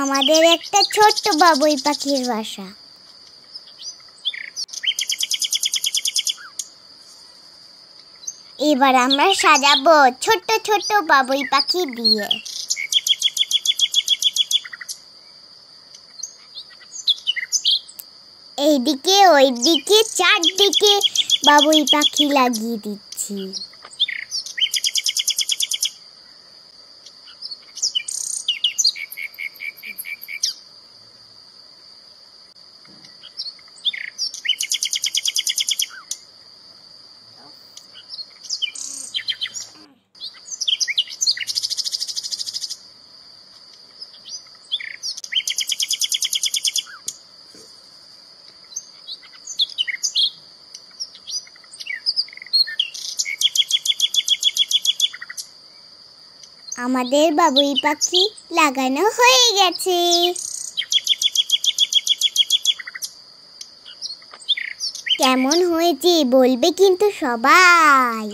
আমাদের একটা ছোট্ট বাবুই পাখির বাসা এবার আমরা সাজাবো ছোট্ট ছোট্ট বাবুই পাখি দিয়ে এইদিকে ওইদিকে চারদিকে বাবুই পাখি লাগিয়ে দিচ্ছি আমাদের বাবুই পাখি লাগানো হয়ে গেছে কেমন হয়েছে বলবে কিন্তু সবাই